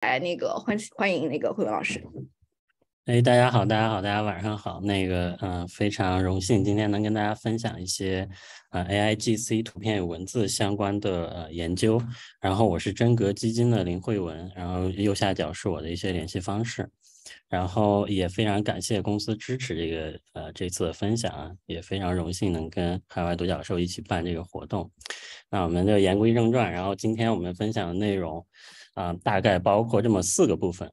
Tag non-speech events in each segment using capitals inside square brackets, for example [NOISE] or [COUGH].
来，那个欢欢迎那个慧文老师。哎，大家好，大家好，大家晚上好。那个，嗯，非常荣幸今天能跟大家分享一些呃 AIGC 图片与文字相关的呃研究。然后我是真格基金的林慧文，然后右下角是我的一些联系方式。然后也非常感谢公司支持这个呃这次的分享啊，也非常荣幸能跟海外独角兽一起办这个活动。那我们就言归正传，然后今天我们分享的内容。啊，大概包括这么四个部分，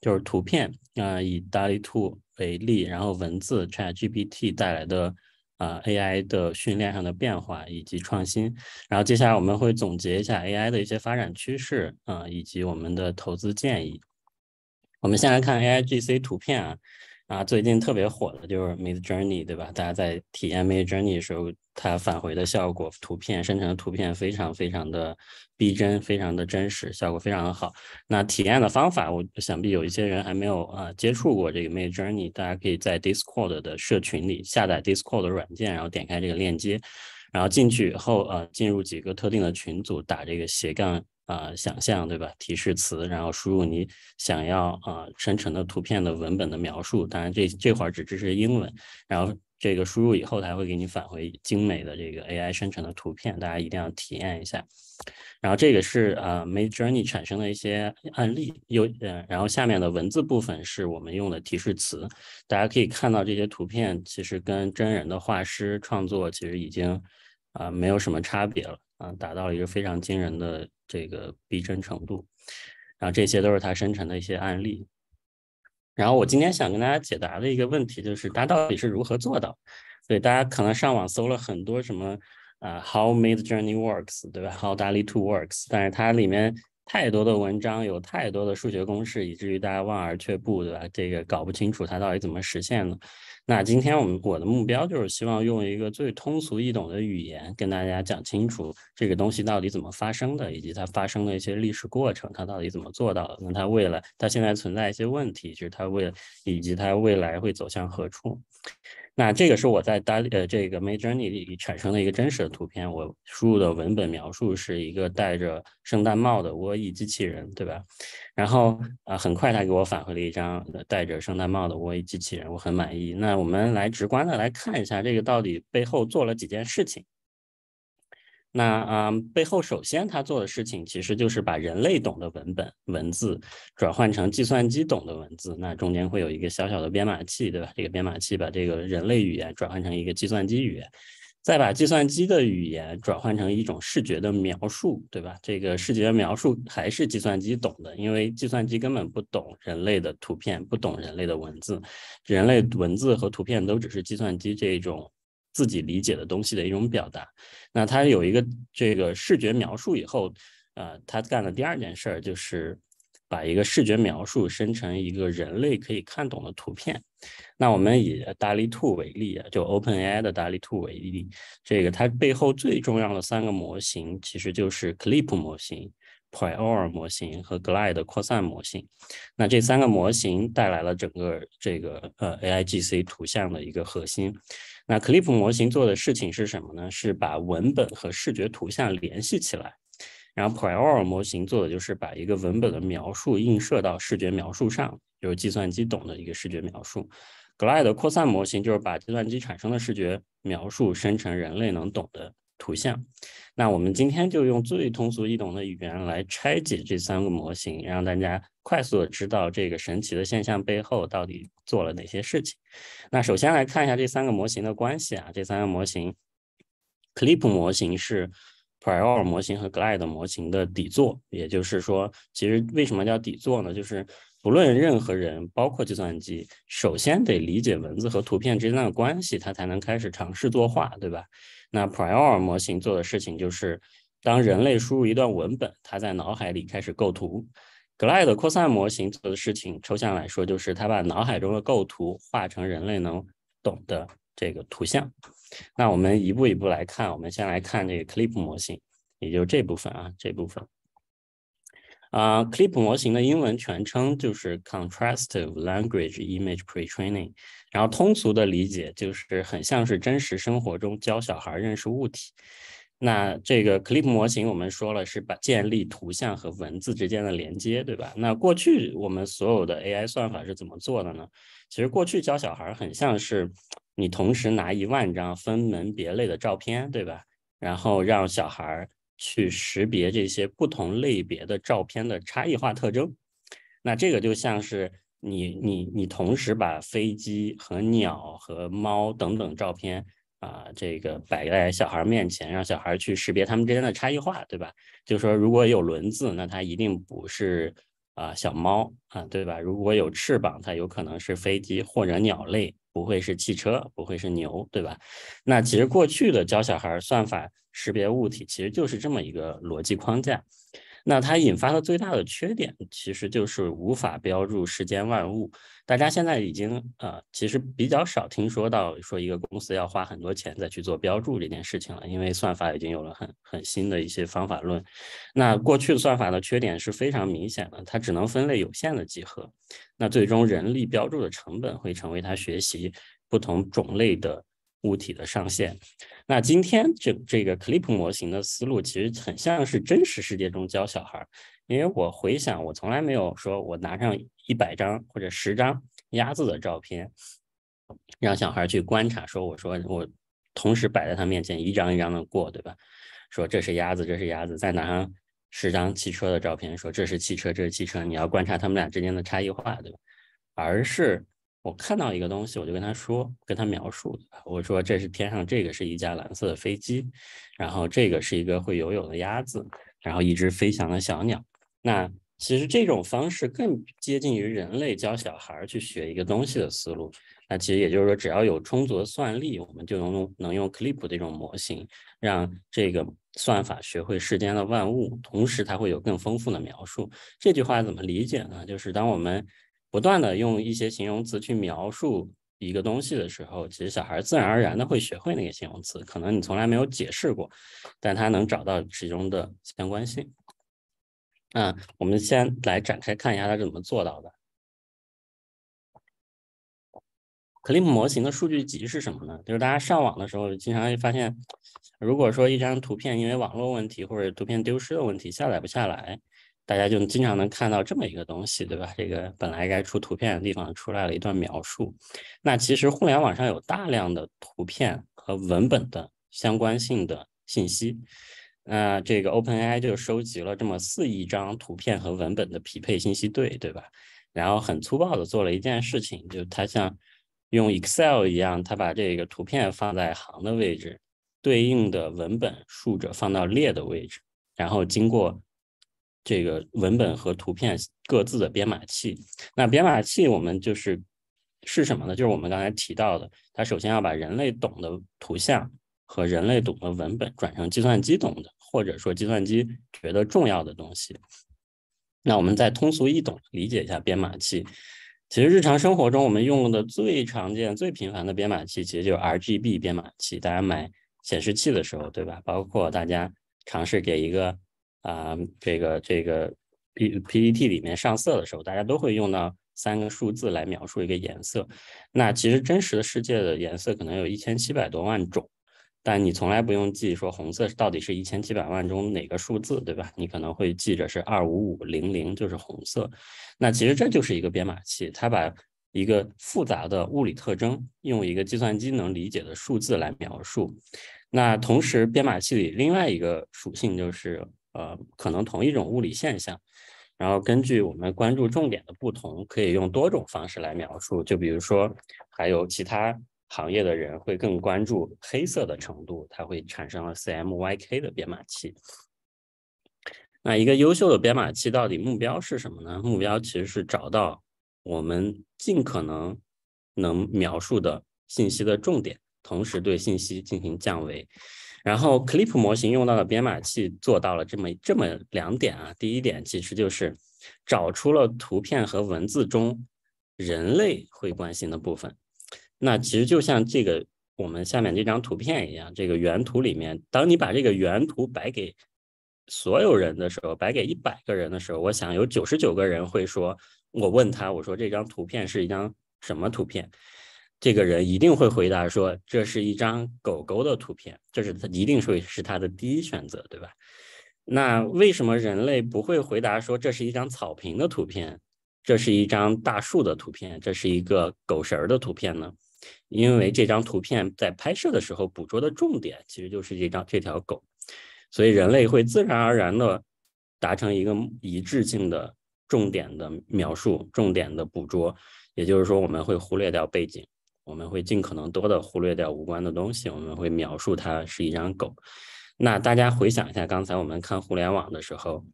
就是图片啊，以 Dali Two 为例，然后文字，ChatGPT 带来的啊 AI 的训练上的变化以及创新，然后接下来我们会总结一下 AI 的一些发展趋势啊，以及我们的投资建议。我们先来看 AIGC 图片啊。啊，最近特别火的就是 Mid Journey，对吧？大家在体验 Mid Journey 的时候，它返回的效果图片生成的图片非常非常的逼真，非常的真实，效果非常的好。那体验的方法，我想必有一些人还没有啊接触过这个 Mid Journey，大家可以在 Discord 的社群里下载 Discord 的软件，然后点开这个链接，然后进去以后啊，进入几个特定的群组，打这个斜杠。啊，想象对吧？提示词，然后输入你想要啊生成的图片的文本的描述。当然，这这会儿只支持英文。然后这个输入以后，它会给你返回精美的这个 AI 生成的图片。大家一定要体验一下。然后这个是啊，Made Journey 产生的一些案例。又，然后下面的文字部分是我们用的提示词。大家可以看到，这些图片其实跟真人的画师创作其实已经啊没有什么差别了。嗯，达到了一个非常惊人的这个逼真程度，然后这些都是它生成的一些案例。然后我今天想跟大家解答的一个问题就是，它到底是如何做到？对，大家可能上网搜了很多什么啊，How Mid Journey works，对吧？How d a l y t o works，但是它里面太多的文章，有太多的数学公式，以至于大家望而却步，对吧？这个搞不清楚它到底怎么实现的。那今天我们我的目标就是希望用一个最通俗易懂的语言跟大家讲清楚这个东西到底怎么发生的，以及它发生的一些历史过程，它到底怎么做到的，那它未来它现在存在一些问题，就是它未以及它未来会走向何处。那这个是我在搭呃这个 Mid Journey 里产生的一个真实的图片，我输入的文本描述是一个戴着圣诞帽的窝伊机器人，对吧？然后啊，很快他给我返回了一张戴着圣诞帽的沃伊机器人，我很满意。那我们来直观的来看一下，这个到底背后做了几件事情。那啊，背后首先他做的事情其实就是把人类懂的文本文字转换成计算机懂的文字。那中间会有一个小小的编码器，对吧？这个编码器把这个人类语言转换成一个计算机语言。再把计算机的语言转换成一种视觉的描述，对吧？这个视觉描述还是计算机懂的，因为计算机根本不懂人类的图片，不懂人类的文字。人类文字和图片都只是计算机这种自己理解的东西的一种表达。那它有一个这个视觉描述以后，呃，它干的第二件事儿就是。把一个视觉描述生成一个人类可以看懂的图片。那我们以大力兔为例，就 OpenAI 的大力兔为例，这个它背后最重要的三个模型，其实就是 Clip 模型、Prior 模型和 Glide 的扩散模型。那这三个模型带来了整个这个呃 AIGC 图像的一个核心。那 Clip 模型做的事情是什么呢？是把文本和视觉图像联系起来。然后，prior 模型做的就是把一个文本的描述映射到视觉描述上，就是计算机懂的一个视觉描述。GLIDE 扩散模型就是把计算机产生的视觉描述生成人类能懂的图像。那我们今天就用最通俗易懂的语言来拆解这三个模型，让大家快速的知道这个神奇的现象背后到底做了哪些事情。那首先来看一下这三个模型的关系啊，这三个模型，CLIP 模型是。Prior 模型和 Glide 模型的底座，也就是说，其实为什么叫底座呢？就是不论任何人，包括计算机，首先得理解文字和图片之间的关系，它才能开始尝试作画，对吧？那 Prior 模型做的事情就是，当人类输入一段文本，它在脑海里开始构图；Glide 扩散模型做的事情，抽象来说就是，它把脑海中的构图画成人类能懂的。这个图像，那我们一步一步来看。我们先来看这个 Clip 模型，也就是这部分啊，这部分。啊，Clip 模型的英文全称就是 Contrastive Language Image Pretraining，然后通俗的理解就是很像是真实生活中教小孩认识物体。那这个 Clip 模型我们说了是把建立图像和文字之间的连接，对吧？那过去我们所有的 AI 算法是怎么做的呢？其实过去教小孩很像是。你同时拿一万张分门别类的照片，对吧？然后让小孩儿去识别这些不同类别的照片的差异化特征。那这个就像是你你你同时把飞机和鸟和猫等等照片啊，这个摆在小孩儿面前，让小孩儿去识别它们之间的差异化，对吧？就说如果有轮子，那它一定不是啊小猫啊，对吧？如果有翅膀，它有可能是飞机或者鸟类。不会是汽车，不会是牛，对吧？那其实过去的教小孩算法识别物体，其实就是这么一个逻辑框架。那它引发的最大的缺点，其实就是无法标注世间万物。大家现在已经呃，其实比较少听说到说一个公司要花很多钱再去做标注这件事情了，因为算法已经有了很很新的一些方法论。那过去算法的缺点是非常明显的，它只能分类有限的集合。那最终人力标注的成本会成为它学习不同种类的。物体的上限。那今天这这个 clip 模型的思路其实很像是真实世界中教小孩儿，因为我回想，我从来没有说我拿上一百张或者十张鸭子的照片，让小孩儿去观察，说我说我同时摆在他面前一张一张的过，对吧？说这是鸭子，这是鸭子，再拿上十张汽车的照片，说这是汽车，这是汽车，你要观察他们俩之间的差异化，对吧？而是。我看到一个东西，我就跟他说，跟他描述。我说这是天上这个是一架蓝色的飞机，然后这个是一个会游泳的鸭子，然后一只飞翔的小鸟。那其实这种方式更接近于人类教小孩去学一个东西的思路。那其实也就是说，只要有充足的算力，我们就能用能用 Clip 这种模型，让这个算法学会世间的万物，同时它会有更丰富的描述。这句话怎么理解呢？就是当我们。不断的用一些形容词去描述一个东西的时候，其实小孩自然而然的会学会那个形容词，可能你从来没有解释过，但他能找到其中的相关性。嗯，我们先来展开看一下他是怎么做到的。Clip 模型的数据集是什么呢？就是大家上网的时候经常会发现，如果说一张图片因为网络问题或者图片丢失的问题下载不下来。大家就经常能看到这么一个东西，对吧？这个本来该出图片的地方出来了一段描述。那其实互联网上有大量的图片和文本的相关性的信息。那这个 OpenAI 就收集了这么四亿张图片和文本的匹配信息对，对吧？然后很粗暴的做了一件事情，就它像用 Excel 一样，它把这个图片放在行的位置，对应的文本竖着放到列的位置，然后经过。这个文本和图片各自的编码器，那编码器我们就是是什么呢？就是我们刚才提到的，它首先要把人类懂的图像和人类懂的文本转成计算机懂的，或者说计算机觉得重要的东西。那我们再通俗易懂理解一下编码器。其实日常生活中我们用的最常见、最频繁的编码器，其实就是 RGB 编码器。大家买显示器的时候，对吧？包括大家尝试给一个。啊，这个这个 P P P T 里面上色的时候，大家都会用到三个数字来描述一个颜色。那其实真实的世界的颜色可能有一千七百多万种，但你从来不用记说红色到底是一千七百万中哪个数字，对吧？你可能会记着是二五五零零，就是红色。那其实这就是一个编码器，它把一个复杂的物理特征用一个计算机能理解的数字来描述。那同时，编码器里另外一个属性就是。呃，可能同一种物理现象，然后根据我们关注重点的不同，可以用多种方式来描述。就比如说，还有其他行业的人会更关注黑色的程度，它会产生了 CMYK 的编码器。那一个优秀的编码器到底目标是什么呢？目标其实是找到我们尽可能能描述的信息的重点，同时对信息进行降维。然后，Clip 模型用到的编码器做到了这么这么两点啊。第一点其实就是找出了图片和文字中人类会关心的部分。那其实就像这个我们下面这张图片一样，这个原图里面，当你把这个原图摆给所有人的时候，摆给一百个人的时候，我想有九十九个人会说：“我问他，我说这张图片是一张什么图片。”这个人一定会回答说：“这是一张狗狗的图片。”这是他一定会是他的第一选择，对吧？那为什么人类不会回答说“这是一张草坪的图片”“这是一张大树的图片”“这是一个狗绳儿的图片”呢？因为这张图片在拍摄的时候捕捉的重点其实就是这张这条狗，所以人类会自然而然的达成一个一致性的重点的描述、重点的捕捉。也就是说，我们会忽略掉背景。我们会尽可能多的忽略掉无关的东西，我们会描述它是一张狗。那大家回想一下，刚才我们看互联网的时候，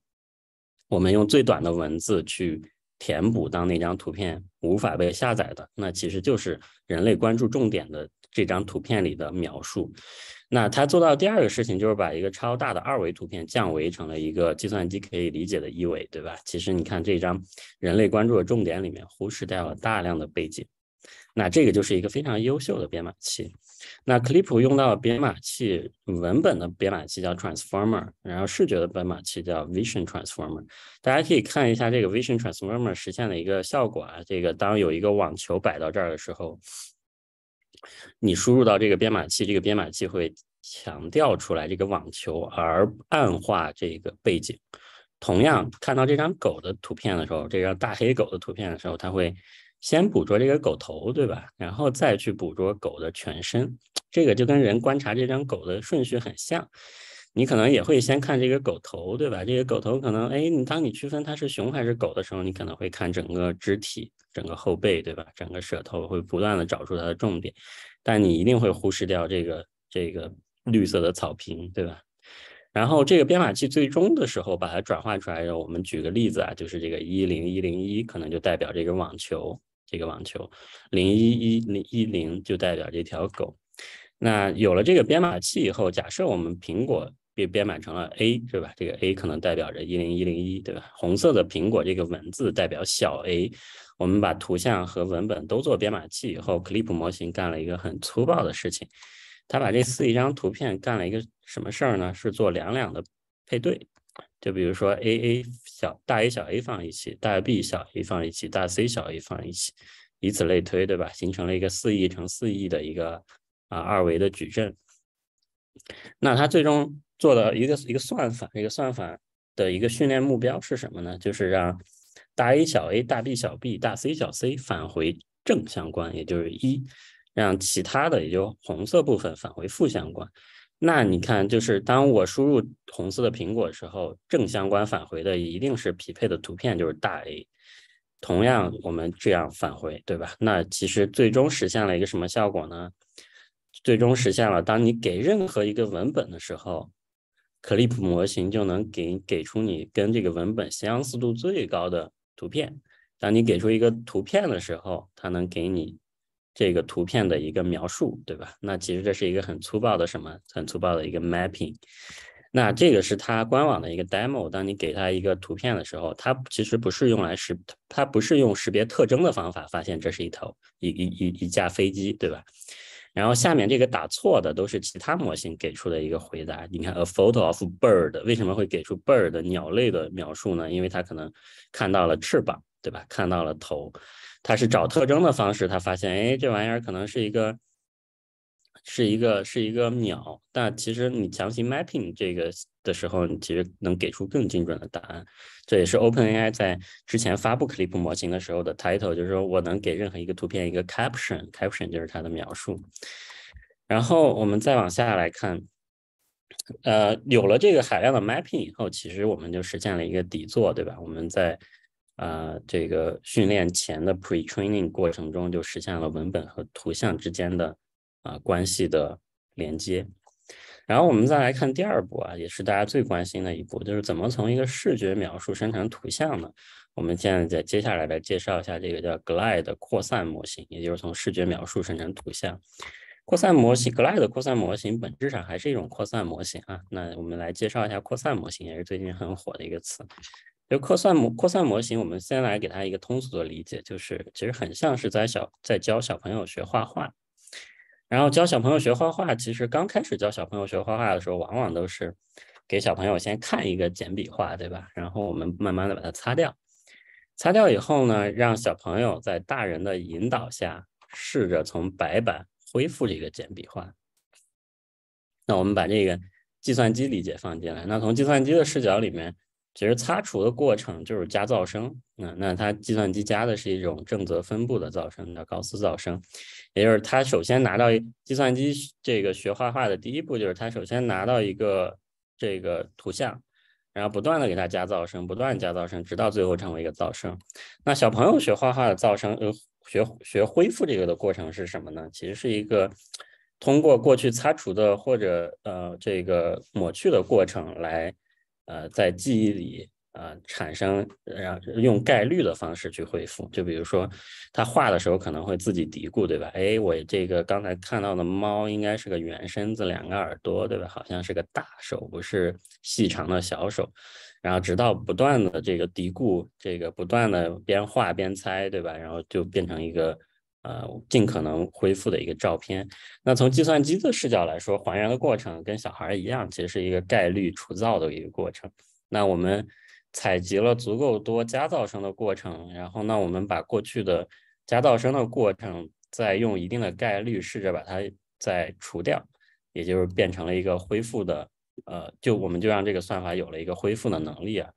我们用最短的文字去填补，当那张图片无法被下载的，那其实就是人类关注重点的这张图片里的描述。那它做到第二个事情，就是把一个超大的二维图片降维成了一个计算机可以理解的一维，对吧？其实你看这张人类关注的重点里面，忽视掉了大量的背景。那这个就是一个非常优秀的编码器。那 Clip 用到编码器，文本的编码器叫 Transformer，然后视觉的编码器叫 Vision Transformer。大家可以看一下这个 Vision Transformer 实现的一个效果啊。这个当有一个网球摆到这儿的时候，你输入到这个编码器，这个编码器会强调出来这个网球，而暗化这个背景。同样，看到这张狗的图片的时候，这张大黑狗的图片的时候，它会。先捕捉这个狗头，对吧？然后再去捕捉狗的全身，这个就跟人观察这张狗的顺序很像。你可能也会先看这个狗头，对吧？这个狗头可能，哎，你当你区分它是熊还是狗的时候，你可能会看整个肢体、整个后背，对吧？整个舌头会不断的找出它的重点，但你一定会忽视掉这个这个绿色的草坪，对吧？然后这个编码器最终的时候把它转化出来。我们举个例子啊，就是这个一零一零一可能就代表这个网球，这个网球零一一零一零就代表这条狗。那有了这个编码器以后，假设我们苹果被编码成了 A，对吧？这个 A 可能代表着一零一零一，对吧？红色的苹果这个文字代表小 A。我们把图像和文本都做编码器以后，Clip 模型干了一个很粗暴的事情，它把这四一张图片干了一个。什么事儿呢？是做两两的配对，就比如说 A A 小大 A 小 A 放一起，大 B 小 A 放一起，大 C 小 A 放一起，以此类推，对吧？形成了一个四亿乘四亿的一个啊二维的矩阵。那它最终做的一个一个算法，一个算法的一个训练目标是什么呢？就是让大 A 小 A 大 B 小 B 大 C 小 C 返回正相关，也就是一，让其他的也就红色部分返回负相关。那你看，就是当我输入红色的苹果时候，正相关返回的一定是匹配的图片，就是大 A。同样，我们这样返回，对吧？那其实最终实现了一个什么效果呢？最终实现了，当你给任何一个文本的时候，Clip 模型就能给给出你跟这个文本相似度最高的图片。当你给出一个图片的时候，它能给你。这个图片的一个描述，对吧？那其实这是一个很粗暴的什么，很粗暴的一个 mapping。那这个是它官网的一个 demo。当你给它一个图片的时候，它其实不是用来识，它不是用识别特征的方法发现这是一头一一一一架飞机，对吧？然后下面这个打错的都是其他模型给出的一个回答。你看，a photo of bird，为什么会给出 bird 鸟类的描述呢？因为它可能看到了翅膀，对吧？看到了头。它是找特征的方式，它发现，哎，这玩意儿可能是一个，是一个，是一个鸟。但其实你强行 mapping 这个的时候，你其实能给出更精准的答案。这也是 OpenAI 在之前发布 Clip 模型的时候的 title，就是说我能给任何一个图片一个 caption，caption 就是它的描述。然后我们再往下来看，呃，有了这个海量的 mapping 以后，其实我们就实现了一个底座，对吧？我们在啊，这个训练前的 pre-training 过程中就实现了文本和图像之间的啊关系的连接。然后我们再来看第二步啊，也是大家最关心的一步，就是怎么从一个视觉描述生成图像呢？我们现在在接下来来介绍一下这个叫 GLIDE 的扩散模型，也就是从视觉描述生成图像扩散模型。GLIDE 的扩散模型本质上还是一种扩散模型啊。那我们来介绍一下扩散模型，也是最近很火的一个词。就扩散模扩散模型，我们先来给它一个通俗的理解，就是其实很像是在小在教小朋友学画画，然后教小朋友学画画，其实刚开始教小朋友学画画的时候，往往都是给小朋友先看一个简笔画，对吧？然后我们慢慢的把它擦掉，擦掉以后呢，让小朋友在大人的引导下，试着从白板恢复这个简笔画。那我们把这个计算机理解放进来，那从计算机的视角里面。其实擦除的过程就是加噪声，那那它计算机加的是一种正则分布的噪声，叫高斯噪声，也就是它首先拿到计算机这个学画画的第一步就是它首先拿到一个这个图像，然后不断的给它加噪声，不断加噪声，直到最后成为一个噪声。那小朋友学画画的噪声，呃，学学恢复这个的过程是什么呢？其实是一个通过过去擦除的或者呃这个抹去的过程来。呃，在记忆里，呃，产生让用概率的方式去恢复，就比如说，他画的时候可能会自己嘀咕，对吧？哎，我这个刚才看到的猫应该是个圆身子，两个耳朵，对吧？好像是个大手，不是细长的小手，然后直到不断的这个嘀咕，这个不断的边画边猜，对吧？然后就变成一个。呃，尽可能恢复的一个照片。那从计算机的视角来说，还原的过程跟小孩一样，其实是一个概率除噪的一个过程。那我们采集了足够多加噪声的过程，然后呢，我们把过去的加噪声的过程，再用一定的概率试着把它再除掉，也就是变成了一个恢复的。呃，就我们就让这个算法有了一个恢复的能力啊。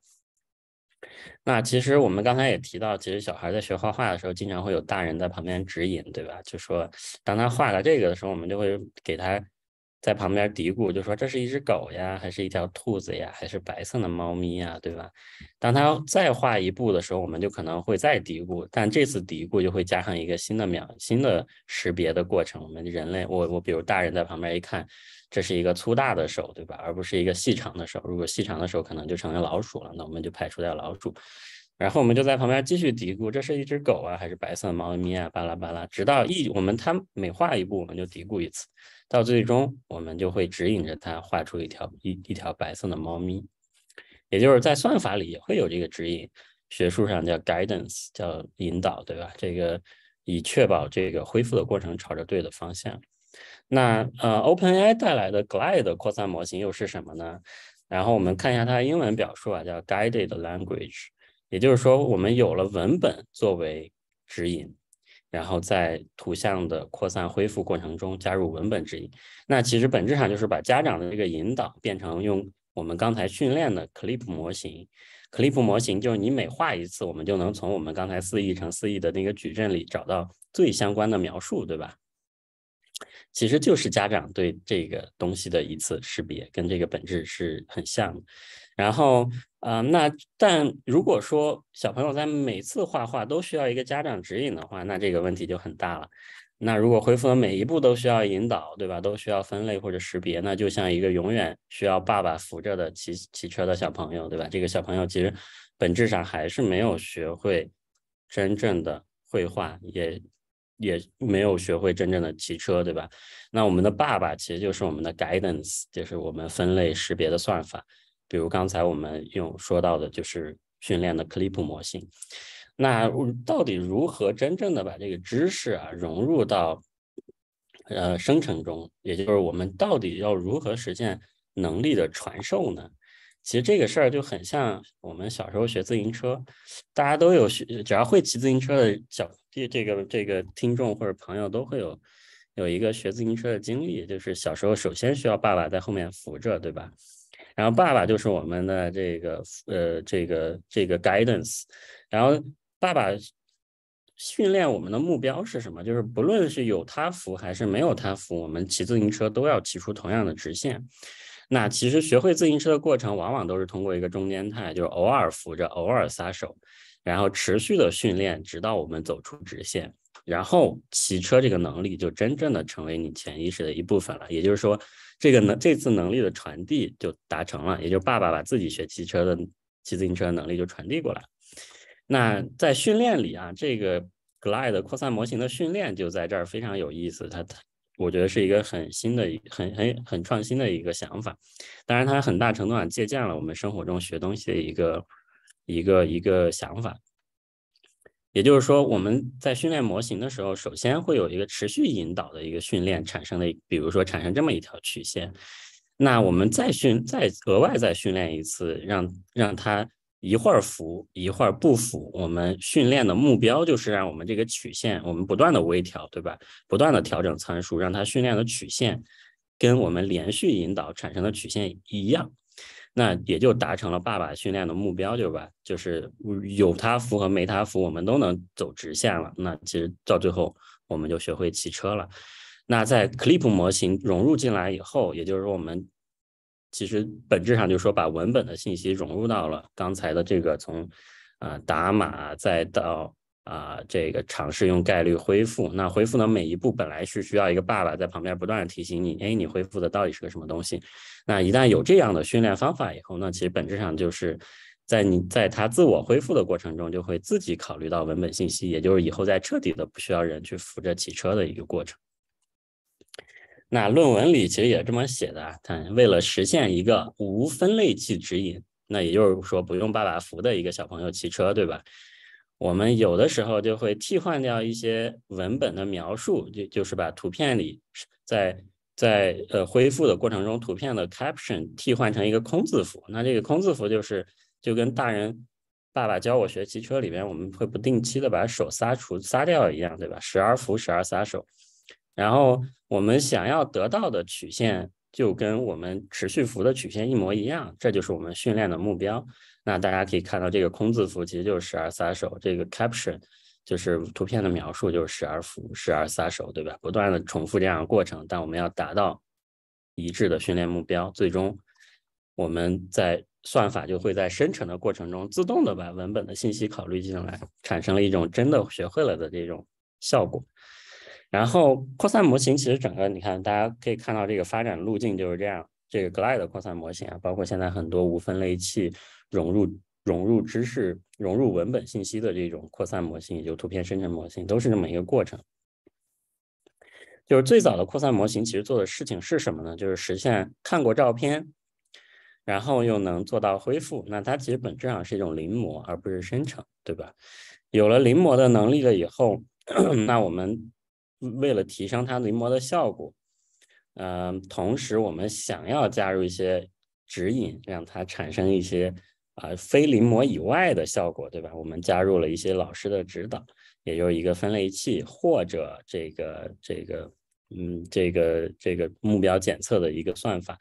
那其实我们刚才也提到，其实小孩在学画画的时候，经常会有大人在旁边指引，对吧？就说当他画了这个的时候，我们就会给他在旁边嘀咕，就说这是一只狗呀，还是一条兔子呀，还是白色的猫咪呀，对吧？当他再画一步的时候，我们就可能会再嘀咕，但这次嘀咕就会加上一个新的描、新的识别的过程。我们人类，我我比如大人在旁边一看。这是一个粗大的手，对吧？而不是一个细长的手。如果细长的手可能就成为老鼠了，那我们就排除掉老鼠。然后我们就在旁边继续嘀咕：这是一只狗啊，还是白色猫咪啊？巴拉巴拉，直到一我们它每画一步，我们就嘀咕一次。到最终，我们就会指引着它画出一条一一条白色的猫咪。也就是在算法里也会有这个指引，学术上叫 guidance，叫引导，对吧？这个以确保这个恢复的过程朝着对的方向。那呃，OpenAI 带来的 Glide 的扩散模型又是什么呢？然后我们看一下它的英文表述啊，叫 Guided Language，也就是说我们有了文本作为指引，然后在图像的扩散恢复过程中加入文本指引。那其实本质上就是把家长的这个引导变成用我们刚才训练的 Clip 模型，Clip 模型就是你每画一次，我们就能从我们刚才4亿乘4亿的那个矩阵里找到最相关的描述，对吧？其实就是家长对这个东西的一次识别，跟这个本质是很像的。然后，呃，那但如果说小朋友在每次画画都需要一个家长指引的话，那这个问题就很大了。那如果恢复的每一步都需要引导，对吧？都需要分类或者识别，那就像一个永远需要爸爸扶着的骑骑车的小朋友，对吧？这个小朋友其实本质上还是没有学会真正的绘画，也。也没有学会真正的骑车，对吧？那我们的爸爸其实就是我们的 guidance，就是我们分类识别的算法。比如刚才我们用说到的就是训练的 clip 模型。那到底如何真正的把这个知识啊融入到呃生成中？也就是我们到底要如何实现能力的传授呢？其实这个事儿就很像我们小时候学自行车，大家都有学，只要会骑自行车的小。这这个这个听众或者朋友都会有有一个学自行车的经历，就是小时候首先需要爸爸在后面扶着，对吧？然后爸爸就是我们的这个呃这个这个 guidance，然后爸爸训练我们的目标是什么？就是不论是有他扶还是没有他扶，我们骑自行车都要骑出同样的直线。那其实学会自行车的过程，往往都是通过一个中间态，就是偶尔扶着，偶尔撒手。然后持续的训练，直到我们走出直线，然后骑车这个能力就真正的成为你潜意识的一部分了。也就是说，这个能这次能力的传递就达成了，也就是爸爸把自己学骑车的骑自行车能力就传递过来那在训练里啊，这个 GLIDE 扩散模型的训练就在这儿非常有意思，它它我觉得是一个很新的、很很很创新的一个想法。当然，它很大程度上借鉴了我们生活中学东西的一个。一个一个想法，也就是说，我们在训练模型的时候，首先会有一个持续引导的一个训练产生的，比如说产生这么一条曲线。那我们再训再额外再训练一次，让让它一会儿符一会儿不浮，我们训练的目标就是让我们这个曲线，我们不断的微调，对吧？不断的调整参数，让它训练的曲线跟我们连续引导产生的曲线一样。那也就达成了爸爸训练的目标，对吧？就是有他扶和没他扶，我们都能走直线了。那其实到最后，我们就学会骑车了。那在 Clip 模型融入进来以后，也就是说，我们其实本质上就是说，把文本的信息融入到了刚才的这个从啊打码再到啊这个尝试用概率恢复。那恢复呢？每一步，本来是需要一个爸爸在旁边不断的提醒你，哎，你恢复的到底是个什么东西？那一旦有这样的训练方法以后，那其实本质上就是在你在他自我恢复的过程中，就会自己考虑到文本信息，也就是以后再彻底的不需要人去扶着骑车的一个过程。那论文里其实也这么写的，但为了实现一个无分类器指引，那也就是说不用爸爸扶的一个小朋友骑车，对吧？我们有的时候就会替换掉一些文本的描述，就就是把图片里在。在呃恢复的过程中，图片的 caption 替换成一个空字符，那这个空字符就是就跟大人爸爸教我学骑车里边，我们会不定期的把手撒除撒掉一样，对吧？时而扶，时而撒手。然后我们想要得到的曲线就跟我们持续扶的曲线一模一样，这就是我们训练的目标。那大家可以看到，这个空字符其实就是时而撒手，这个 caption。就是图片的描述，就是时而扶，时而撒手，对吧？不断的重复这样的过程，但我们要达到一致的训练目标，最终我们在算法就会在生成的过程中自动的把文本的信息考虑进来，产生了一种真的学会了的这种效果。然后扩散模型其实整个你看大家可以看到这个发展路径就是这样，这个 GLIDE 扩散模型啊，包括现在很多无分类器融入。融入知识、融入文本信息的这种扩散模型，也就图片生成模型，都是这么一个过程。就是最早的扩散模型其实做的事情是什么呢？就是实现看过照片，然后又能做到恢复。那它其实本质上是一种临摹，而不是生成，对吧？有了临摹的能力了以后，那我们为了提升它临摹的效果，呃，同时我们想要加入一些指引，让它产生一些。啊，非临摹以外的效果，对吧？我们加入了一些老师的指导，也就是一个分类器或者这个这个，嗯，这个这个目标检测的一个算法，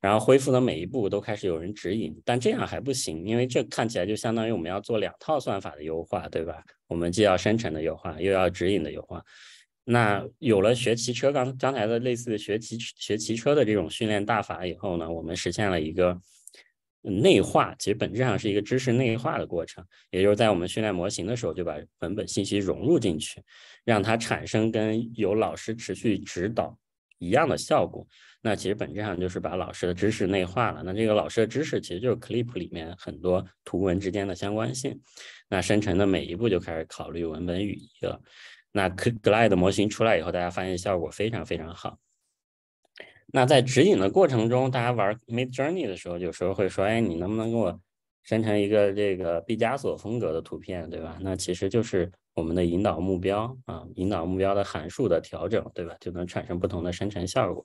然后恢复的每一步都开始有人指引。但这样还不行，因为这看起来就相当于我们要做两套算法的优化，对吧？我们既要生成的优化，又要指引的优化。那有了学骑车刚刚才的类似的学骑学骑车的这种训练大法以后呢，我们实现了一个。内化其实本质上是一个知识内化的过程，也就是在我们训练模型的时候就把文本信息融入进去，让它产生跟有老师持续指导一样的效果。那其实本质上就是把老师的知识内化了。那这个老师的知识其实就是 clip 里面很多图文之间的相关性。那生成的每一步就开始考虑文本语义了。那 glide 模型出来以后，大家发现效果非常非常好。那在指引的过程中，大家玩 Mid Journey 的时候，有时候会说：“哎，你能不能给我生成一个这个毕加索风格的图片，对吧？”那其实就是我们的引导目标啊，引导目标的函数的调整，对吧？就能产生不同的生成效果。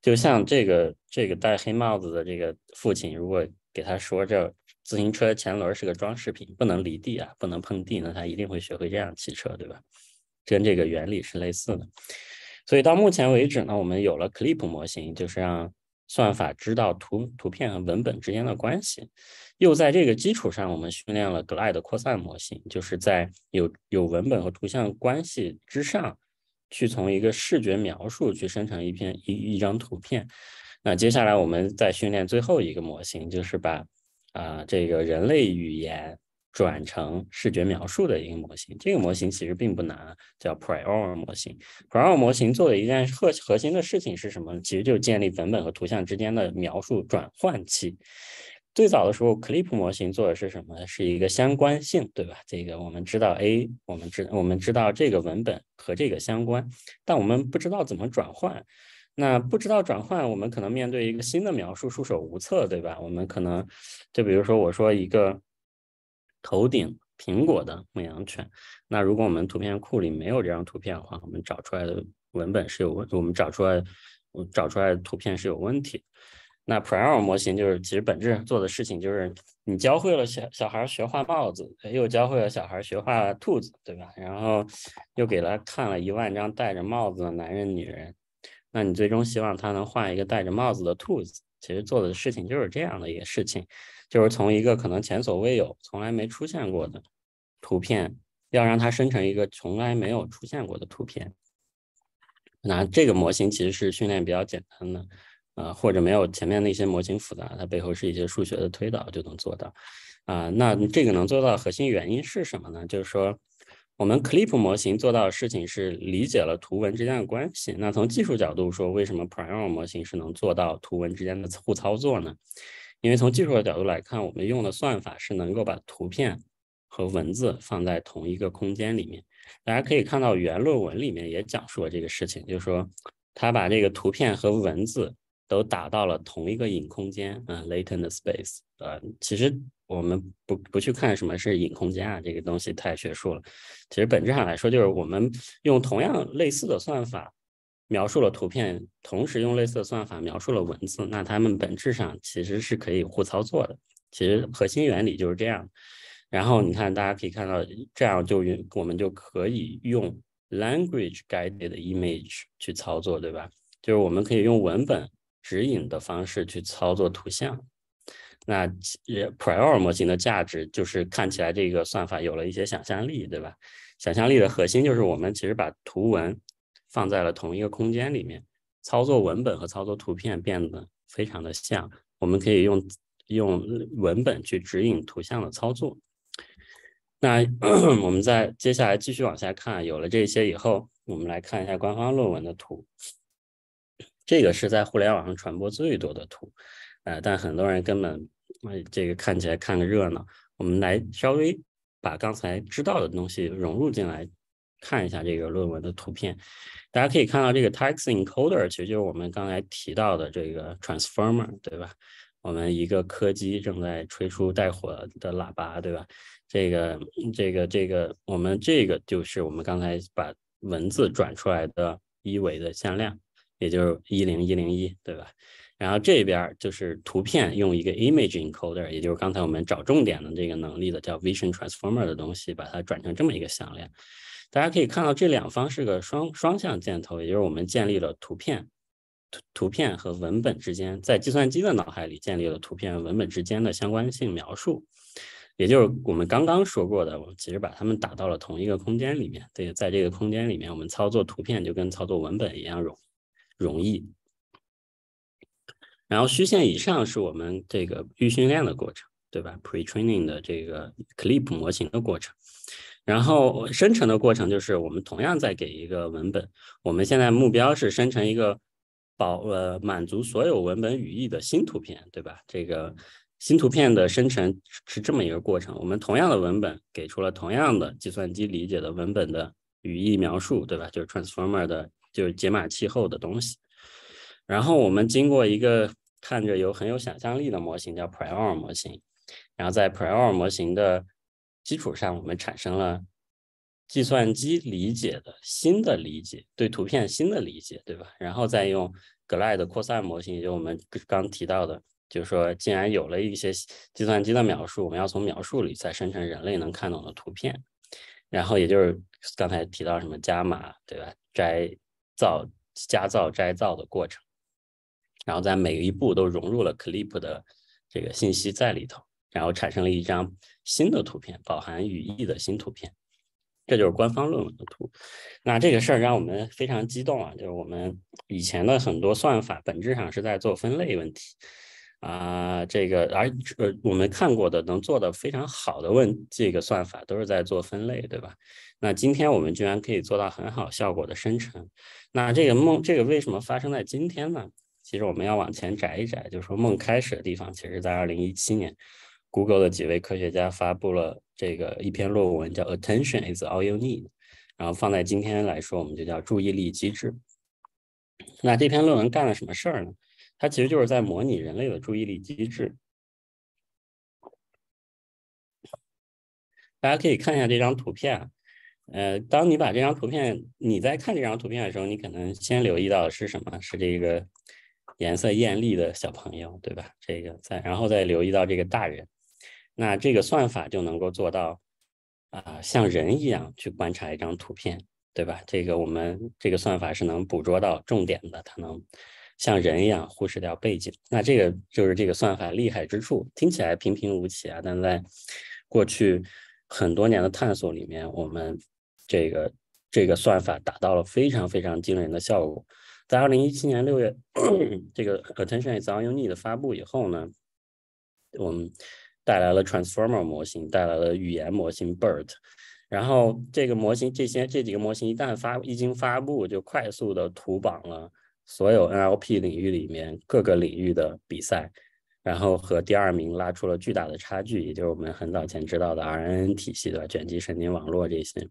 就像这个这个戴黑帽子的这个父亲，如果给他说这自行车前轮是个装饰品，不能离地啊，不能碰地，那他一定会学会这样骑车，对吧？跟这个原理是类似的。所以到目前为止呢，我们有了 Clip 模型，就是让算法知道图图片和文本之间的关系。又在这个基础上，我们训练了 GLIDE 扩散模型，就是在有有文本和图像关系之上，去从一个视觉描述去生成一篇一一张图片。那接下来我们再训练最后一个模型，就是把啊这个人类语言。转成视觉描述的一个模型，这个模型其实并不难，叫 Prior 模型。Prior 模型做的一件核核心的事情是什么？其实就是建立文本和图像之间的描述转换器。最早的时候，Clip 模型做的是什么？是一个相关性，对吧？这个我们知道 A，我们知我们知道这个文本和这个相关，但我们不知道怎么转换。那不知道转换，我们可能面对一个新的描述束手无策，对吧？我们可能就比如说我说一个。头顶苹果的牧羊犬。那如果我们图片库里没有这张图片的话，我们找出来的文本是有问，我们找出来找出来的图片是有问题。那 p r i o r 模型就是其实本质做的事情就是，你教会了小小孩学画帽子，又教会了小孩学画兔子，对吧？然后又给他看了一万张戴着帽子的男人、女人，那你最终希望他能画一个戴着帽子的兔子，其实做的事情就是这样的一个事情。就是从一个可能前所未有、从来没出现过的图片，要让它生成一个从来没有出现过的图片，那这个模型其实是训练比较简单的啊，或者没有前面那些模型复杂，它背后是一些数学的推导就能做到啊。那这个能做到核心原因是什么呢？就是说，我们 CLIP 模型做到的事情是理解了图文之间的关系。那从技术角度说，为什么 Primer 模型是能做到图文之间的互操作呢？因为从技术的角度来看，我们用的算法是能够把图片和文字放在同一个空间里面。大家可以看到，原论文里面也讲述了这个事情，就是说他把这个图片和文字都打到了同一个隐空间，嗯，latent space。呃，其实我们不不去看什么是隐空间啊，这个东西太学术了。其实本质上来说，就是我们用同样类似的算法。描述了图片，同时用类似的算法描述了文字，那它们本质上其实是可以互操作的。其实核心原理就是这样。然后你看，大家可以看到，这样就我们就可以用 language guided image 去操作，对吧？就是我们可以用文本指引的方式去操作图像。那 prior 模型的价值就是看起来这个算法有了一些想象力，对吧？想象力的核心就是我们其实把图文。放在了同一个空间里面，操作文本和操作图片变得非常的像。我们可以用用文本去指引图像的操作。那 [CLEARS THROAT] 我们再接下来继续往下看。有了这些以后，我们来看一下官方论文的图。这个是在互联网上传播最多的图，呃，但很多人根本这个看起来看个热闹。我们来稍微把刚才知道的东西融入进来。看一下这个论文的图片，大家可以看到这个 text encoder 其实就是我们刚才提到的这个 transformer，对吧？我们一个柯基正在吹出带火的喇叭，对吧？这个、这个、这个，我们这个就是我们刚才把文字转出来的一维的向量，也就是一零一零一，对吧？然后这边就是图片用一个 image encoder，也就是刚才我们找重点的这个能力的叫 vision transformer 的东西，把它转成这么一个向量。大家可以看到，这两方是个双双向箭头，也就是我们建立了图片、图图片和文本之间，在计算机的脑海里建立了图片文本之间的相关性描述，也就是我们刚刚说过的，我们其实把它们打到了同一个空间里面。对，在这个空间里面，我们操作图片就跟操作文本一样容容易。然后虚线以上是我们这个预训练的过程，对吧？pretraining 的这个 clip 模型的过程。然后生成的过程就是我们同样在给一个文本，我们现在目标是生成一个保呃满足所有文本语义的新图片，对吧？这个新图片的生成是这么一个过程，我们同样的文本给出了同样的计算机理解的文本的语义描述，对吧？就是 transformer 的，就是解码器后的东西。然后我们经过一个看着有很有想象力的模型叫 prior 模型，然后在 prior 模型的。基础上，我们产生了计算机理解的新的理解，对图片新的理解，对吧？然后再用 GLIDE 扩散模型，就我们刚提到的，就是说，既然有了一些计算机的描述，我们要从描述里再生成人类能看懂的图片，然后也就是刚才提到什么加码，对吧？摘造加造摘造的过程，然后在每一步都融入了 CLIP 的这个信息在里头。然后产生了一张新的图片，饱含语义的新图片，这就是官方论文的图。那这个事儿让我们非常激动啊！就是我们以前的很多算法本质上是在做分类问题啊，这个而呃我们看过的能做的非常好的问这个算法都是在做分类，对吧？那今天我们居然可以做到很好效果的生成，那这个梦，这个为什么发生在今天呢？其实我们要往前窄一窄，就是说梦开始的地方，其实在二零一七年。Google 的几位科学家发布了这个一篇论文，叫 Attention is all you need，然后放在今天来说，我们就叫注意力机制。那这篇论文干了什么事儿呢？它其实就是在模拟人类的注意力机制。大家可以看一下这张图片，呃，当你把这张图片，你在看这张图片的时候，你可能先留意到的是什么？是这个颜色艳丽的小朋友，对吧？这个再，然后再留意到这个大人。那这个算法就能够做到啊，像人一样去观察一张图片，对吧？这个我们这个算法是能捕捉到重点的，它能像人一样忽视掉背景。那这个就是这个算法厉害之处。听起来平平无奇啊，但在过去很多年的探索里面，我们这个这个算法达到了非常非常惊人的效果。在二零一七年六月，这个 Attention is all you need 发布以后呢，我们。带来了 Transformer 模型，带来了语言模型 BERT，然后这个模型这些这几个模型一旦发一经发布，就快速的屠榜了所有 NLP 领域里面各个领域的比赛，然后和第二名拉出了巨大的差距，也就是我们很早前知道的 RNN 体系的卷积神经网络这些，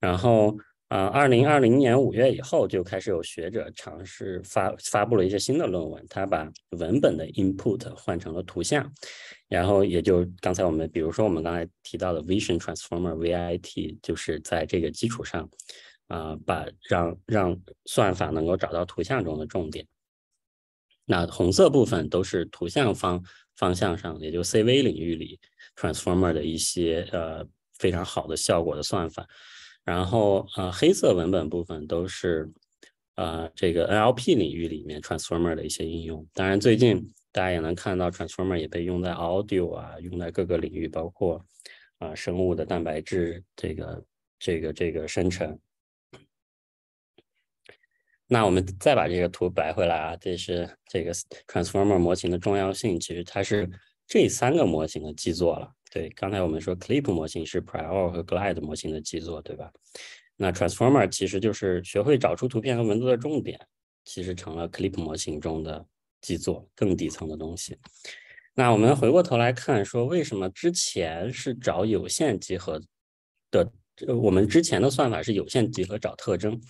然后。啊，二零二零年五月以后就开始有学者尝试发发布了一些新的论文，他把文本的 input 换成了图像，然后也就刚才我们比如说我们刚才提到的 vision transformer vit，就是在这个基础上，啊，把让让算法能够找到图像中的重点。那红色部分都是图像方方向上，也就 C V 领域里 transformer 的一些呃非常好的效果的算法。然后，呃，黑色文本部分都是，呃，这个 NLP 领域里面 Transformer 的一些应用。当然，最近大家也能看到，Transformer 也被用在 Audio 啊，用在各个领域，包括，啊，生物的蛋白质这个、这个、这个生成。那我们再把这个图摆回来啊，这是这个 Transformer 模型的重要性，其实它是这三个模型的基座了。对，刚才我们说 clip 模型是 prior 和 glide 模型的基座，对吧？那 transformer 其实就是学会找出图片和文字的重点，其实成了 clip 模型中的基座，更底层的东西。那我们回过头来看，说为什么之前是找有限集合的？我们之前的算法是有限集合找特征。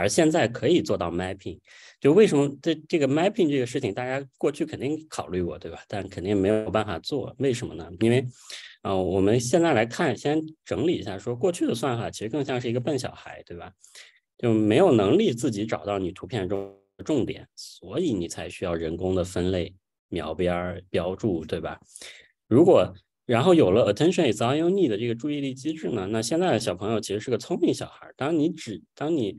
而现在可以做到 mapping，就为什么这这个 mapping 这个事情，大家过去肯定考虑过，对吧？但肯定没有办法做，为什么呢？因为，呃，我们现在来看，先整理一下，说过去的算法其实更像是一个笨小孩，对吧？就没有能力自己找到你图片中的重点，所以你才需要人工的分类、描边、标注，对吧？如果然后有了 attention is all you need 的这个注意力机制呢，那现在的小朋友其实是个聪明小孩。当你只当你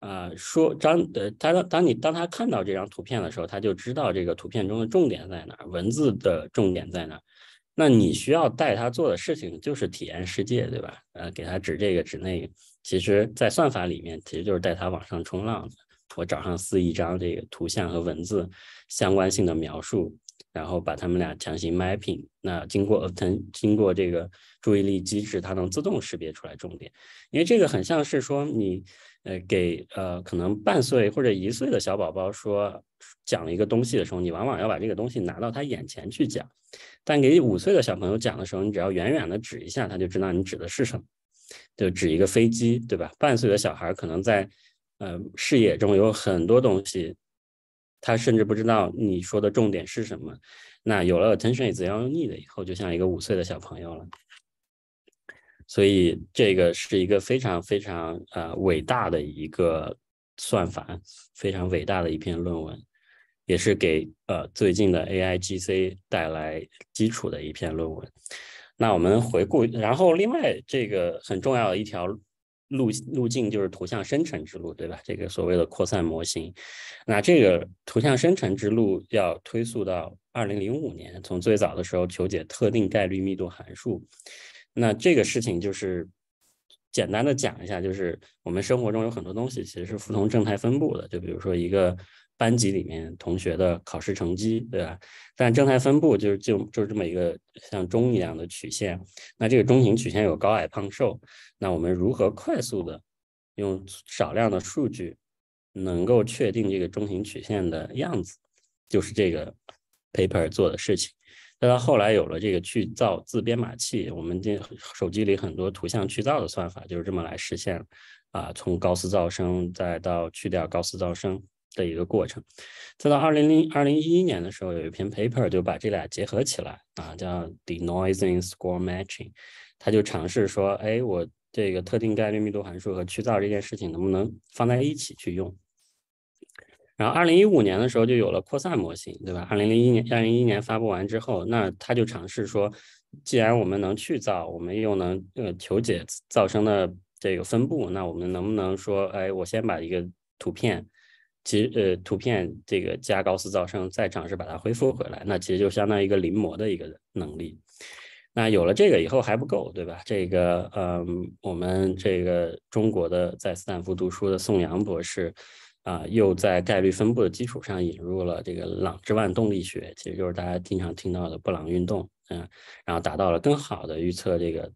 啊，说张呃，他当当你当他看到这张图片的时候，他就知道这个图片中的重点在哪，文字的重点在哪。那你需要带他做的事情就是体验世界，对吧？呃，给他指这个指那个。其实，在算法里面，其实就是带他往上冲浪。我找上四亿张这个图像和文字相关性的描述，然后把他们俩强行 mapping。那经过呃，通过这个注意力机制，它能自动识别出来重点，因为这个很像是说你。呃，给呃可能半岁或者一岁的小宝宝说讲一个东西的时候，你往往要把这个东西拿到他眼前去讲。但给五岁的小朋友讲的时候，你只要远远的指一下，他就知道你指的是什么，就指一个飞机，对吧？半岁的小孩可能在呃视野中有很多东西，他甚至不知道你说的重点是什么。那有了 attention，is unique 以后，就像一个五岁的小朋友了。所以这个是一个非常非常呃伟大的一个算法，非常伟大的一篇论文，也是给呃最近的 AIGC 带来基础的一篇论文。那我们回顾，然后另外这个很重要的一条路路径就是图像生成之路，对吧？这个所谓的扩散模型，那这个图像生成之路要追溯到二零零五年，从最早的时候求解特定概率密度函数。那这个事情就是简单的讲一下，就是我们生活中有很多东西其实是服从正态分布的，就比如说一个班级里面同学的考试成绩，对吧？但正态分布就是就就是这么一个像钟一样的曲线。那这个钟形曲线有高矮胖瘦，那我们如何快速的用少量的数据能够确定这个钟形曲线的样子？就是这个 paper 做的事情。再到后来有了这个去噪自编码器，我们这手机里很多图像去噪的算法就是这么来实现，啊，从高斯噪声再到去掉高斯噪声的一个过程。再到二零零二零一一年的时候，有一篇 paper 就把这俩结合起来，啊，叫 denoising score matching，他就尝试说，哎，我这个特定概率密度函数和去噪这件事情能不能放在一起去用？然后，二零一五年的时候就有了扩散模型，对吧？二零零一年、二零一年发布完之后，那他就尝试说，既然我们能去噪，我们又能呃求解噪声的这个分布，那我们能不能说，哎，我先把一个图片，其呃图片这个加高斯噪声，再尝试把它恢复回来？那其实就相当于一个临摹的一个能力。那有了这个以后还不够，对吧？这个嗯，我们这个中国的在斯坦福读书的宋阳博士。啊，又在概率分布的基础上引入了这个朗之万动力学，其实就是大家经常听到的布朗运动，嗯，然后达到了更好的预测这个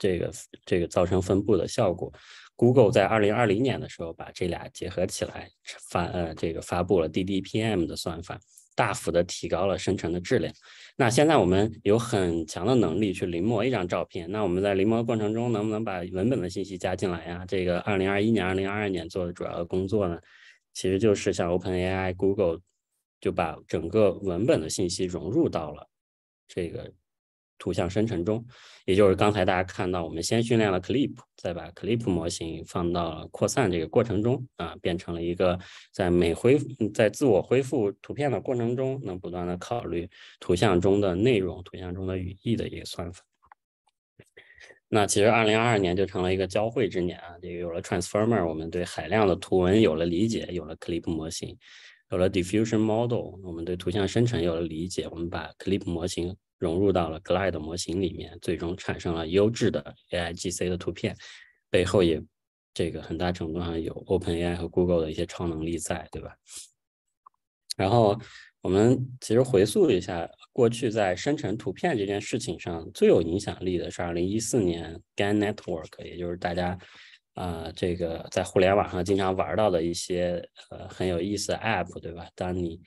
这个这个噪声分布的效果。Google 在2020年的时候把这俩结合起来发呃这个发布了 DDPM 的算法，大幅的提高了生成的质量。那现在我们有很强的能力去临摹一张照片，那我们在临摹的过程中能不能把文本的信息加进来呀？这个2021年、2022年做的主要的工作呢？其实就是像 OpenAI、Google 就把整个文本的信息融入到了这个图像生成中，也就是刚才大家看到，我们先训练了 Clip，再把 Clip 模型放到了扩散这个过程中，啊，变成了一个在每恢在自我恢复图片的过程中，能不断的考虑图像中的内容、图像中的语义的一个算法。那其实二零二二年就成了一个交汇之年啊，这个有了 Transformer，我们对海量的图文有了理解，有了 Clip 模型，有了 Diffusion Model，我们对图像生成有了理解，我们把 Clip 模型融入到了 GLIDE 模型里面，最终产生了优质的 AI GC 的图片，背后也这个很大程度上有 OpenAI 和 Google 的一些超能力在，对吧？然后。我们其实回溯一下，过去在生成图片这件事情上最有影响力的是二零一四年 GAN Network，也就是大家啊这个在互联网上经常玩到的一些呃很有意思的 App，对吧？当你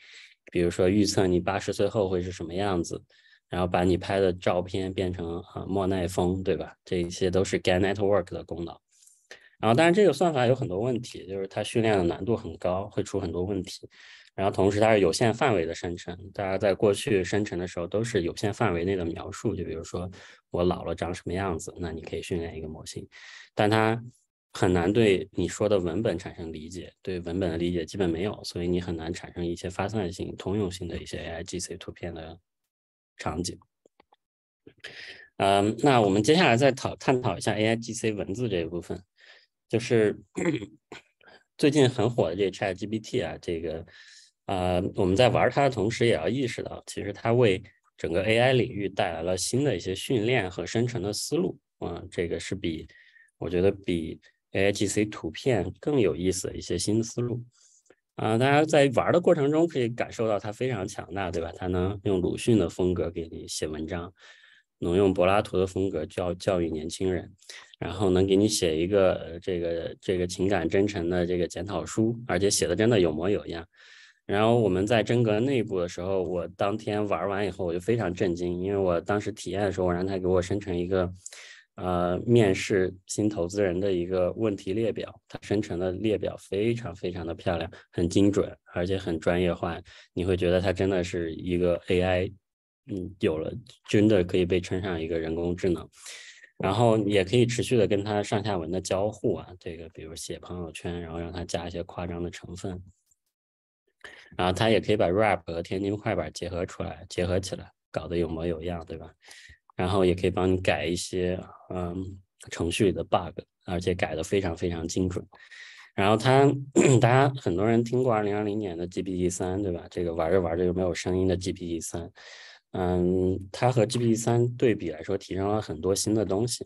比如说预测你八十岁后会是什么样子，然后把你拍的照片变成啊莫奈风，对吧？这一些都是 GAN Network 的功能。然后，当然这个算法有很多问题，就是它训练的难度很高，会出很多问题。然后同时，它是有限范围的生成。大家在过去生成的时候，都是有限范围内的描述，就比如说我老了长什么样子，那你可以训练一个模型，但它很难对你说的文本产生理解，对文本的理解基本没有，所以你很难产生一些发散性、通用性的一些 AIGC 图片的场景。嗯，那我们接下来再讨探讨一下 AIGC 文字这一部分，就是 [CLEARS THROAT] 最近很火的这个 ChatGPT 啊，这个。呃，我们在玩它的同时，也要意识到，其实它为整个 AI 领域带来了新的一些训练和生成的思路。嗯，这个是比我觉得比 AIGC 图片更有意思的一些新思路。啊，大家在玩的过程中可以感受到它非常强大，对吧？它能用鲁迅的风格给你写文章，能用柏拉图的风格教教育年轻人，然后能给你写一个这个这个情感真诚的这个检讨书，而且写的真的有模有样。然后我们在真格内部的时候，我当天玩完以后，我就非常震惊，因为我当时体验的时候，我让他给我生成一个，呃，面试新投资人的一个问题列表，他生成的列表非常非常的漂亮，很精准，而且很专业化，你会觉得它真的是一个 AI，嗯，有了，真的可以被称上一个人工智能。然后也可以持续的跟它上下文的交互啊，这个比如写朋友圈，然后让它加一些夸张的成分。然后他也可以把 rap 和天津快板结合出来，结合起来搞得有模有样，对吧？然后也可以帮你改一些嗯程序里的 bug，而且改的非常非常精准。然后他，大家很多人听过二零二零年的 GPT 三，对吧？这个玩着玩着就没有声音的 GPT 三，嗯，它和 GPT 三对比来说，提升了很多新的东西。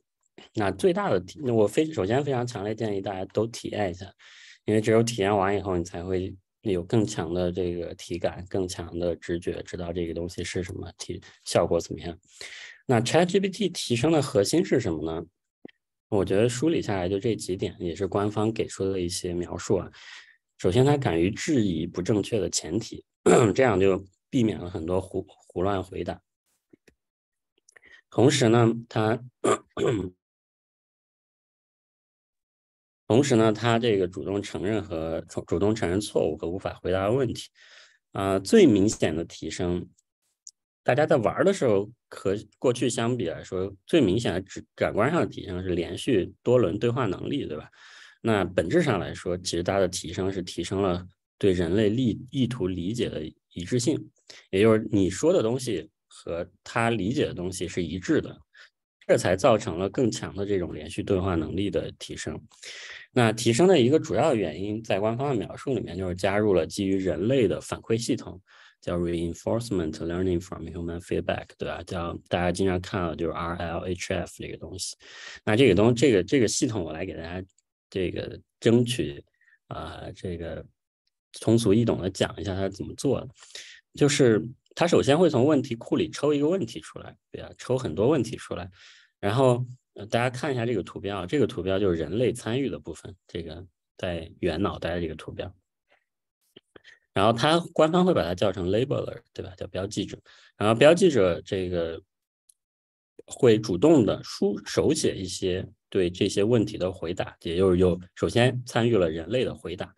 那最大的，我非首先非常强烈建议大家都体验一下，因为只有体验完以后，你才会。有更强的这个体感，更强的直觉，知道这个东西是什么，体效果怎么样？那 ChatGPT 提升的核心是什么呢？我觉得梳理下来就这几点，也是官方给出的一些描述啊。首先，它敢于质疑不正确的前提，这样就避免了很多胡胡乱回答。同时呢，它同时呢，他这个主动承认和主动承认错误和无法回答问题，啊，最明显的提升，大家在玩的时候和过去相比来说，最明显的只感官上的提升是连续多轮对话能力，对吧？那本质上来说，其实它的提升是提升了对人类力意图理解的一致性，也就是你说的东西和他理解的东西是一致的。这才造成了更强的这种连续对话能力的提升。那提升的一个主要原因，在官方的描述里面，就是加入了基于人类的反馈系统，叫 reinforcement learning from human feedback，对吧？叫大家经常看到就是 RLHF 这个东西。那这个东，这个这个系统，我来给大家这个争取啊，这个通俗易懂的讲一下它怎么做的，就是。它首先会从问题库里抽一个问题出来，对吧？抽很多问题出来，然后大家看一下这个图标啊，这个图标就是人类参与的部分，这个在圆脑袋的这个图标。然后它官方会把它叫成 labeler，对吧？叫标记者。然后标记者这个会主动的书手写一些对这些问题的回答，也就是有首先参与了人类的回答。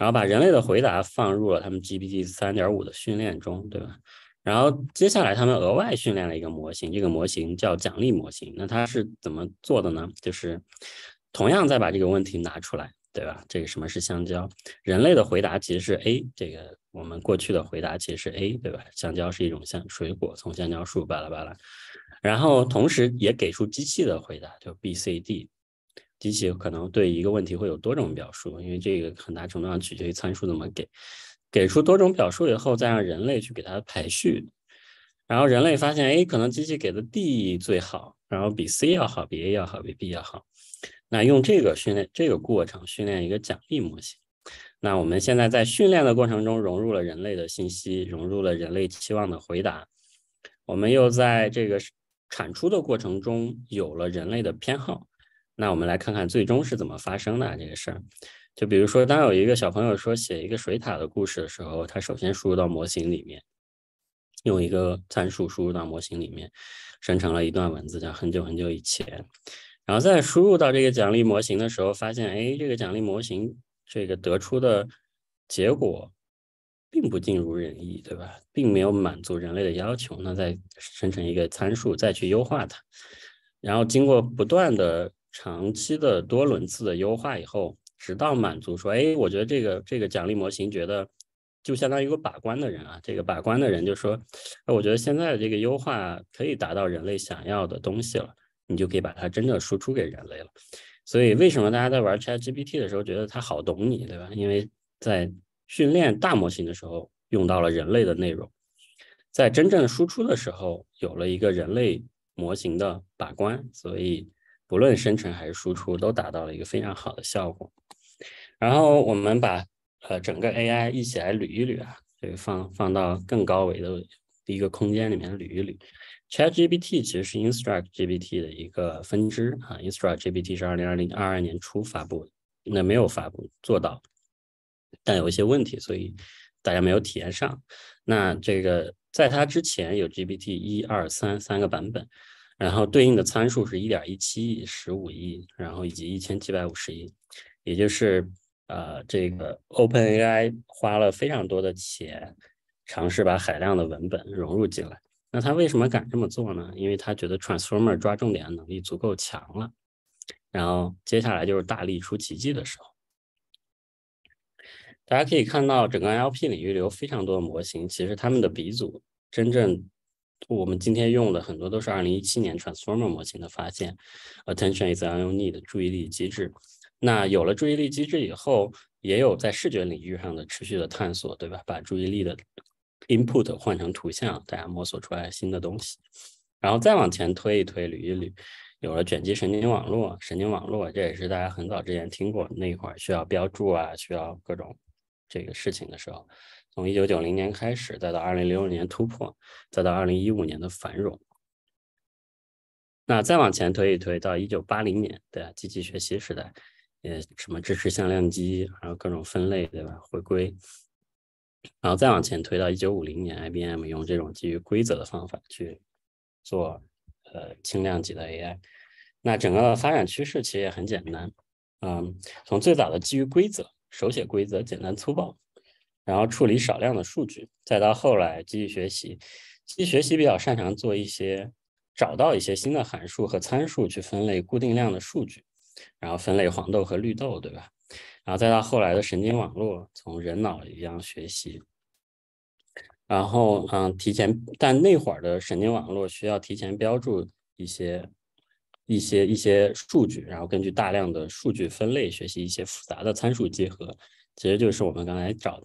然后把人类的回答放入了他们 GPT 点五的训练中，对吧？然后接下来他们额外训练了一个模型，这个模型叫奖励模型。那它是怎么做的呢？就是同样再把这个问题拿出来，对吧？这个什么是香蕉？人类的回答其实是 A，这个我们过去的回答其实是 A，对吧？香蕉是一种香水果，从香蕉树巴拉巴拉。然后同时也给出机器的回答，就 B、C、D。机器可能对一个问题会有多种表述，因为这个很大程度上取决于参数怎么给。给出多种表述以后，再让人类去给它排序，然后人类发现，哎，可能机器给的 D 最好，然后比 C 要好，比 A 要好，比 B 要好。那用这个训练这个过程训练一个奖励模型。那我们现在在训练的过程中融入了人类的信息，融入了人类期望的回答，我们又在这个产出的过程中有了人类的偏好。那我们来看看最终是怎么发生的这个事儿。就比如说，当有一个小朋友说写一个水塔的故事的时候，他首先输入到模型里面，用一个参数输入到模型里面，生成了一段文字叫“很久很久以前”。然后再输入到这个奖励模型的时候，发现哎，这个奖励模型这个得出的结果并不尽如人意，对吧？并没有满足人类的要求。那再生成一个参数，再去优化它，然后经过不断的。长期的多轮次的优化以后，直到满足说，哎，我觉得这个这个奖励模型觉得，就相当于一个把关的人啊。这个把关的人就说，哎，我觉得现在的这个优化可以达到人类想要的东西了，你就可以把它真正输出给人类了。所以，为什么大家在玩 ChatGPT 的时候觉得它好懂你，对吧？因为在训练大模型的时候用到了人类的内容，在真正输出的时候有了一个人类模型的把关，所以。不论生成还是输出，都达到了一个非常好的效果。然后我们把呃整个 AI 一起来捋一捋啊，这个放放到更高维的一个空间里面捋一捋。ChatGPT 其实是 InstructGPT 的一个分支啊，InstructGPT 是二零二零二二年初发布的，那没有发布做到，但有一些问题，所以大家没有体验上。那这个在它之前有 GPT 一二三三个版本。然后对应的参数是1.17亿、15亿，然后以及1750亿，也就是呃，这个 OpenAI 花了非常多的钱，尝试把海量的文本融入进来。那他为什么敢这么做呢？因为他觉得 Transformer 抓重点能力足够强了，然后接下来就是大力出奇迹的时候。大家可以看到，整个 LP 领域有非常多的模型，其实他们的鼻祖真正。我们今天用的很多都是二零一七年 Transformer 模型的发现，Attention is a n you need 注意力机制。那有了注意力机制以后，也有在视觉领域上的持续的探索，对吧？把注意力的 input 换成图像，大家摸索出来新的东西。然后再往前推一推、捋一捋，有了卷积神经网络、神经网络，这也是大家很早之前听过那会儿需要标注啊，需要各种这个事情的时候。从一九九零年开始，再到二零零六年突破，再到二零一五年的繁荣。那再往前推一推，到一九八零年，对吧？机器学习时代，呃，什么支持向量机，还有各种分类，对吧？回归，然后再往前推到一九五零年，IBM 用这种基于规则的方法去做，呃，轻量级的 AI。那整个的发展趋势其实也很简单，嗯，从最早的基于规则，手写规则，简单粗暴。然后处理少量的数据，再到后来机器学习。机器学习比较擅长做一些，找到一些新的函数和参数去分类固定量的数据，然后分类黄豆和绿豆，对吧？然后再到后来的神经网络，从人脑一样学习。然后，嗯，提前，但那会儿的神经网络需要提前标注一些、一些、一些数据，然后根据大量的数据分类学习一些复杂的参数结合。其实，就是我们刚才找。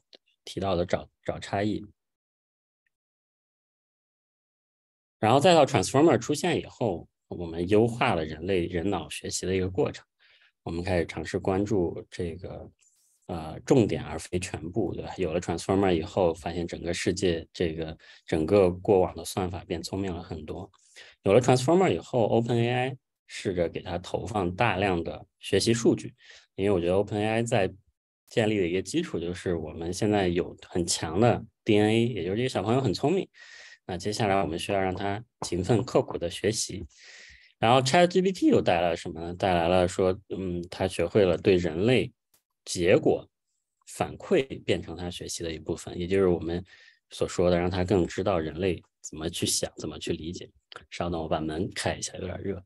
提到的找找差异，然后再到 transformer 出现以后，我们优化了人类人脑学习的一个过程。我们开始尝试关注这个呃重点，而非全部，对吧？有了 transformer 以后，发现整个世界这个整个过往的算法变聪明了很多。有了 transformer 以后，OpenAI 试着给它投放大量的学习数据，因为我觉得 OpenAI 在建立的一个基础就是我们现在有很强的 DNA，也就是这个小朋友很聪明。那接下来我们需要让他勤奋刻苦的学习。然后 ChatGPT 又带来了什么呢？带来了说，嗯，他学会了对人类结果反馈变成他学习的一部分，也就是我们所说的让他更知道人类怎么去想，怎么去理解。稍等，我把门开一下，有点热。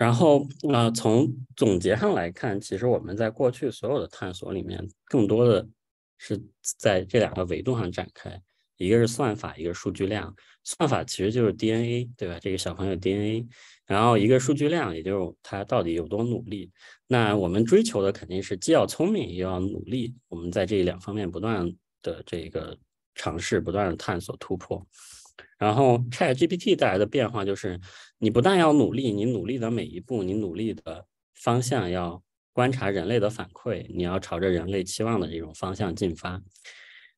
然后呃，从总结上来看，其实我们在过去所有的探索里面，更多的是在这两个维度上展开，一个是算法，一个数据量。算法其实就是 DNA，对吧？这个小朋友 DNA，然后一个数据量，也就是他到底有多努力。那我们追求的肯定是既要聪明，又要努力。我们在这两方面不断的这个尝试，不断的探索突破。然后，ChatGPT 带来的变化就是，你不但要努力，你努力的每一步，你努力的方向要观察人类的反馈，你要朝着人类期望的这种方向进发。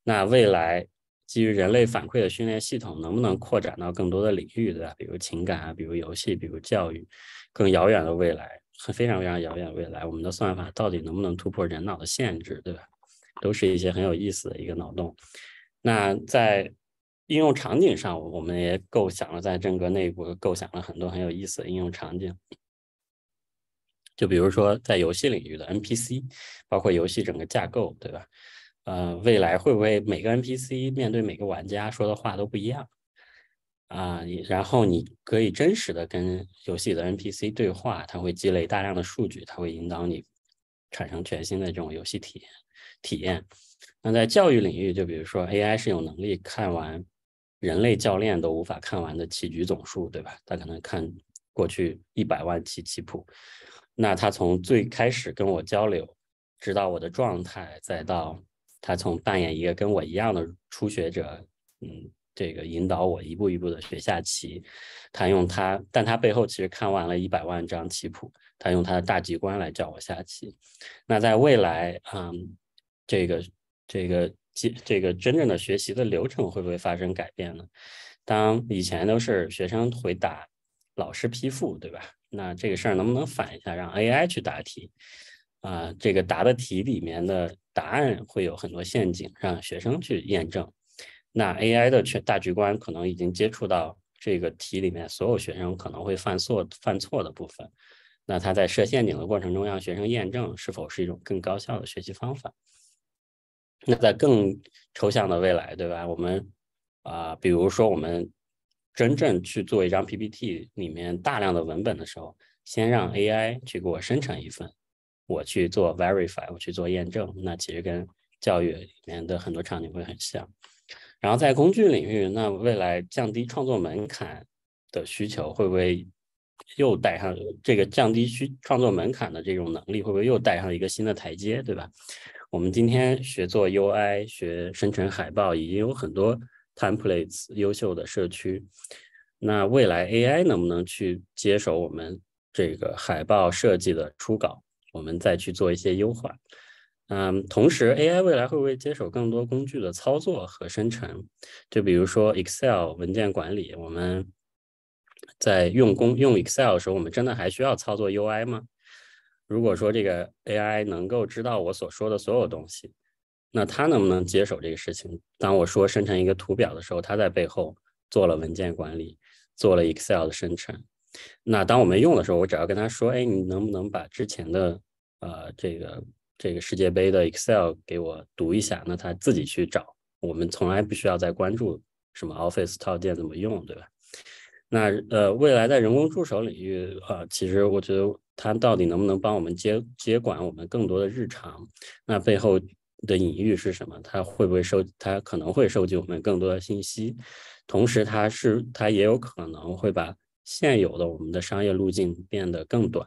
那未来，基于人类反馈的训练系统能不能扩展到更多的领域，对吧？比如情感啊，比如游戏，比如教育，更遥远的未来，非常非常遥远的未来，我们的算法到底能不能突破人脑的限制，对吧？都是一些很有意思的一个脑洞。那在。应用场景上，我们也构想了在整个内部构想了很多很有意思的应用场景，就比如说在游戏领域的 NPC，包括游戏整个架构，对吧？呃，未来会不会每个 NPC 面对每个玩家说的话都不一样？啊，然后你可以真实的跟游戏的 NPC 对话，它会积累大量的数据，它会引导你产生全新的这种游戏体验。体验。那在教育领域，就比如说 AI 是有能力看完。人类教练都无法看完的棋局总数，对吧？他可能看过去一百万期棋谱，那他从最开始跟我交流，知道我的状态，再到他从扮演一个跟我一样的初学者，嗯，这个引导我一步一步的学下棋。他用他，但他背后其实看完了一百万张棋谱，他用他的大局观来教我下棋。那在未来，嗯，这个这个。这这个真正的学习的流程会不会发生改变呢？当以前都是学生回答，老师批复，对吧？那这个事儿能不能反一下，让 AI 去答题？啊，这个答的题里面的答案会有很多陷阱，让学生去验证。那 AI 的全大局观可能已经接触到这个题里面所有学生可能会犯错犯错的部分。那他在设陷阱的过程中，让学生验证是否是一种更高效的学习方法？那在更抽象的未来，对吧？我们啊，比如说我们真正去做一张 PPT 里面大量的文本的时候，先让 AI 去给我生成一份，我去做 verify，我去做验证。那其实跟教育里面的很多场景会很像。然后在工具领域，那未来降低创作门槛的需求会不会又带上这个降低需创作门槛的这种能力，会不会又带上一个新的台阶，对吧？我们今天学做 UI，学生成海报，已经有很多 templates 优秀的社区。那未来 AI 能不能去接手我们这个海报设计的初稿？我们再去做一些优化。嗯，同时 AI 未来会不会接手更多工具的操作和生成？就比如说 Excel 文件管理，我们在用工用 Excel 的时候，我们真的还需要操作 UI 吗？如果说这个 AI 能够知道我所说的所有东西，那它能不能接手这个事情？当我说生成一个图表的时候，它在背后做了文件管理，做了 Excel 的生成。那当我们用的时候，我只要跟它说，哎，你能不能把之前的呃这个这个世界杯的 Excel 给我读一下？那它自己去找，我们从来不需要再关注什么 Office 套件怎么用，对吧？那呃，未来在人工助手领域啊，其实我觉得它到底能不能帮我们接接管我们更多的日常？那背后的隐喻是什么？它会不会收？它可能会收集我们更多的信息，同时它是它也有可能会把现有的我们的商业路径变得更短。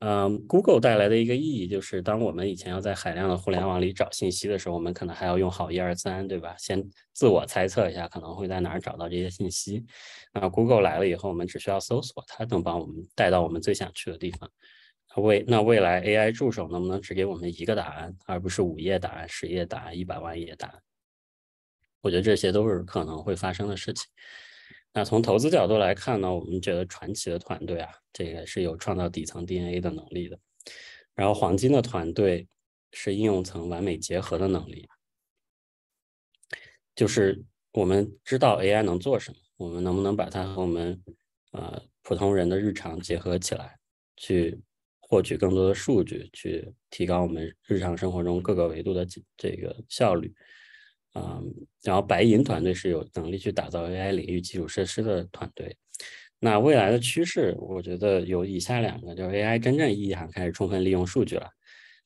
嗯，Google 带来的一个意义就是，当我们以前要在海量的互联网里找信息的时候，我们可能还要用好一二三，对吧？先自我猜测一下可能会在哪儿找到这些信息。那 Google 来了以后，我们只需要搜索，它能帮我们带到我们最想去的地方。未那未来 AI 助手能不能只给我们一个答案，而不是五页答案、十页答案、一百万页答案？我觉得这些都是可能会发生的事。情。那从投资角度来看呢，我们觉得传奇的团队啊，这个是有创造底层 DNA 的能力的。然后黄金的团队是应用层完美结合的能力，就是我们知道 AI 能做什么，我们能不能把它和我们呃普通人的日常结合起来，去获取更多的数据，去提高我们日常生活中各个维度的这个效率。嗯，然后白银团队是有能力去打造 AI 领域基础设施的团队。那未来的趋势，我觉得有以下两个，就是 AI 真正意义上开始充分利用数据了。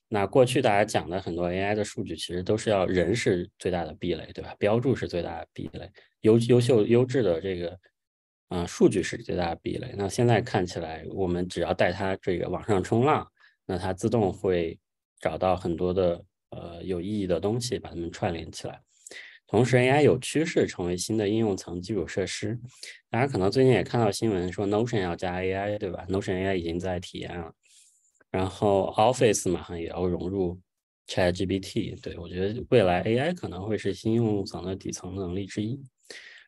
那过去大家讲的很多 AI 的数据，其实都是要人是最大的壁垒，对吧？标注是最大的壁垒，优优秀优质的这个，嗯，数据是最大的壁垒。那现在看起来，我们只要带它这个往上冲浪，那它自动会找到很多的呃有意义的东西，把它们串联起来。同时，AI 有趋势成为新的应用层基础设施。大家可能最近也看到新闻说，Notion 要加 AI，对吧？Notion AI 已经在体验了。然后 Office 马上也要融入 ChatGPT。对我觉得未来 AI 可能会是应用层的底层能力之一。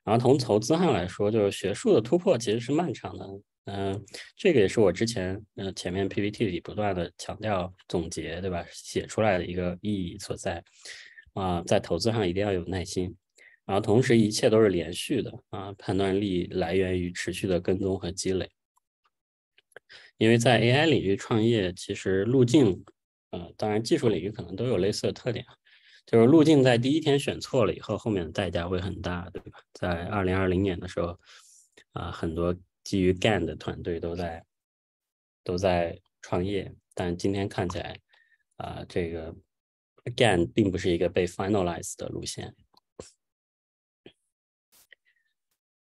然后从投资上来说，就是学术的突破其实是漫长的。嗯，这个也是我之前嗯前面 PPT 里不断的强调总结，对吧？写出来的一个意义所在。啊，在投资上一定要有耐心，然后同时一切都是连续的啊。判断力来源于持续的跟踪和积累，因为在 AI 领域创业，其实路径，呃，当然技术领域可能都有类似的特点，就是路径在第一天选错了以后，后面的代价会很大，对吧？在二零二零年的时候，啊，很多基于 GAN 的团队都在都在创业，但今天看起来，啊，这个。Again，并不是一个被 f i n a l i z e 的路线。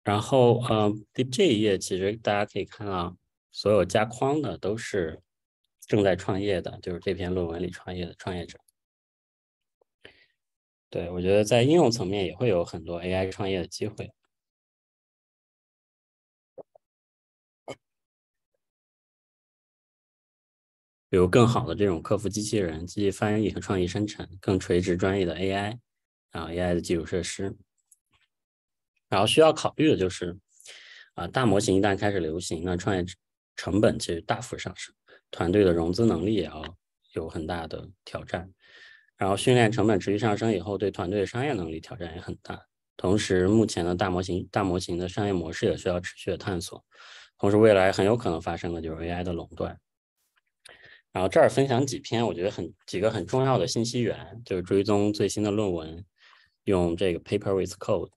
然后，呃，这这一页其实大家可以看到，所有加框的都是正在创业的，就是这篇论文里创业的创业者。对，我觉得在应用层面也会有很多 AI 创业的机会。比如更好的这种客服机器人，机器翻译和创意生成，更垂直专业的 AI，然后 AI 的基础设施。然后需要考虑的就是，啊，大模型一旦开始流行，那创业成本其实大幅上升，团队的融资能力也要有很大的挑战。然后训练成本持续上升以后，对团队的商业能力挑战也很大。同时，目前的大模型大模型的商业模式也需要持续的探索。同时，未来很有可能发生的就是 AI 的垄断。然后这儿分享几篇我觉得很几个很重要的信息源，就是追踪最新的论文，用这个 Paper with Code，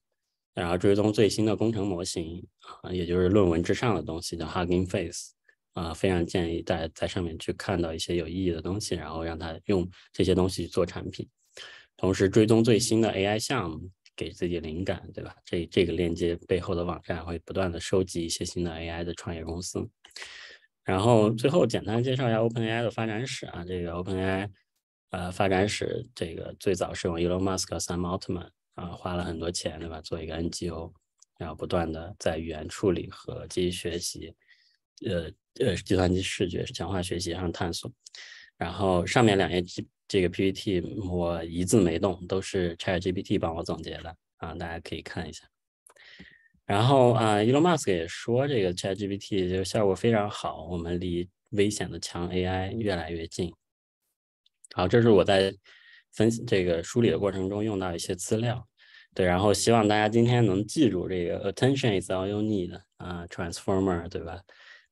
然后追踪最新的工程模型，啊，也就是论文之上的东西叫 Hugging Face，啊，非常建议在在上面去看到一些有意义的东西，然后让他用这些东西做产品，同时追踪最新的 AI 项目，给自己灵感，对吧？这这个链接背后的网站会不断的收集一些新的 AI 的创业公司。然后最后简单介绍一下 OpenAI 的发展史啊，这个 OpenAI，呃，发展史这个最早是用 Elon Musk、Sam Altman 啊，花了很多钱对吧？做一个 NGO，然后不断的在语言处理和机器学习，呃呃，计算机视觉、强化学习上探索。然后上面两页这个 PPT 我一字没动，都是 ChatGPT 帮我总结的啊，大家可以看一下。然后啊，Elon Musk 也说，这个 c h a t GPT 就是效果非常好，我们离危险的强 AI 越来越近。好，这是我在分析这个梳理的过程中用到一些资料。对，然后希望大家今天能记住这个 Attention is all you need 啊，Transformer 对吧？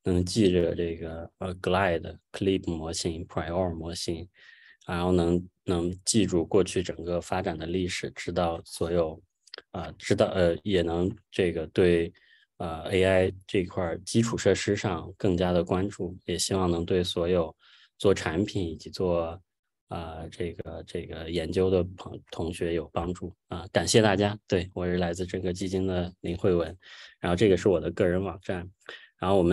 能记着这个呃 Glide、Clip 模型、Prior 模型，然后能能记住过去整个发展的历史，知道所有。啊，知道呃，也能这个对啊 AI 这块基础设施上更加的关注，也希望能对所有做产品以及做啊这个这个研究的朋同学有帮助啊，感谢大家。对，我是来自这个基金的林慧文，然后这个是我的个人网站，然后我们。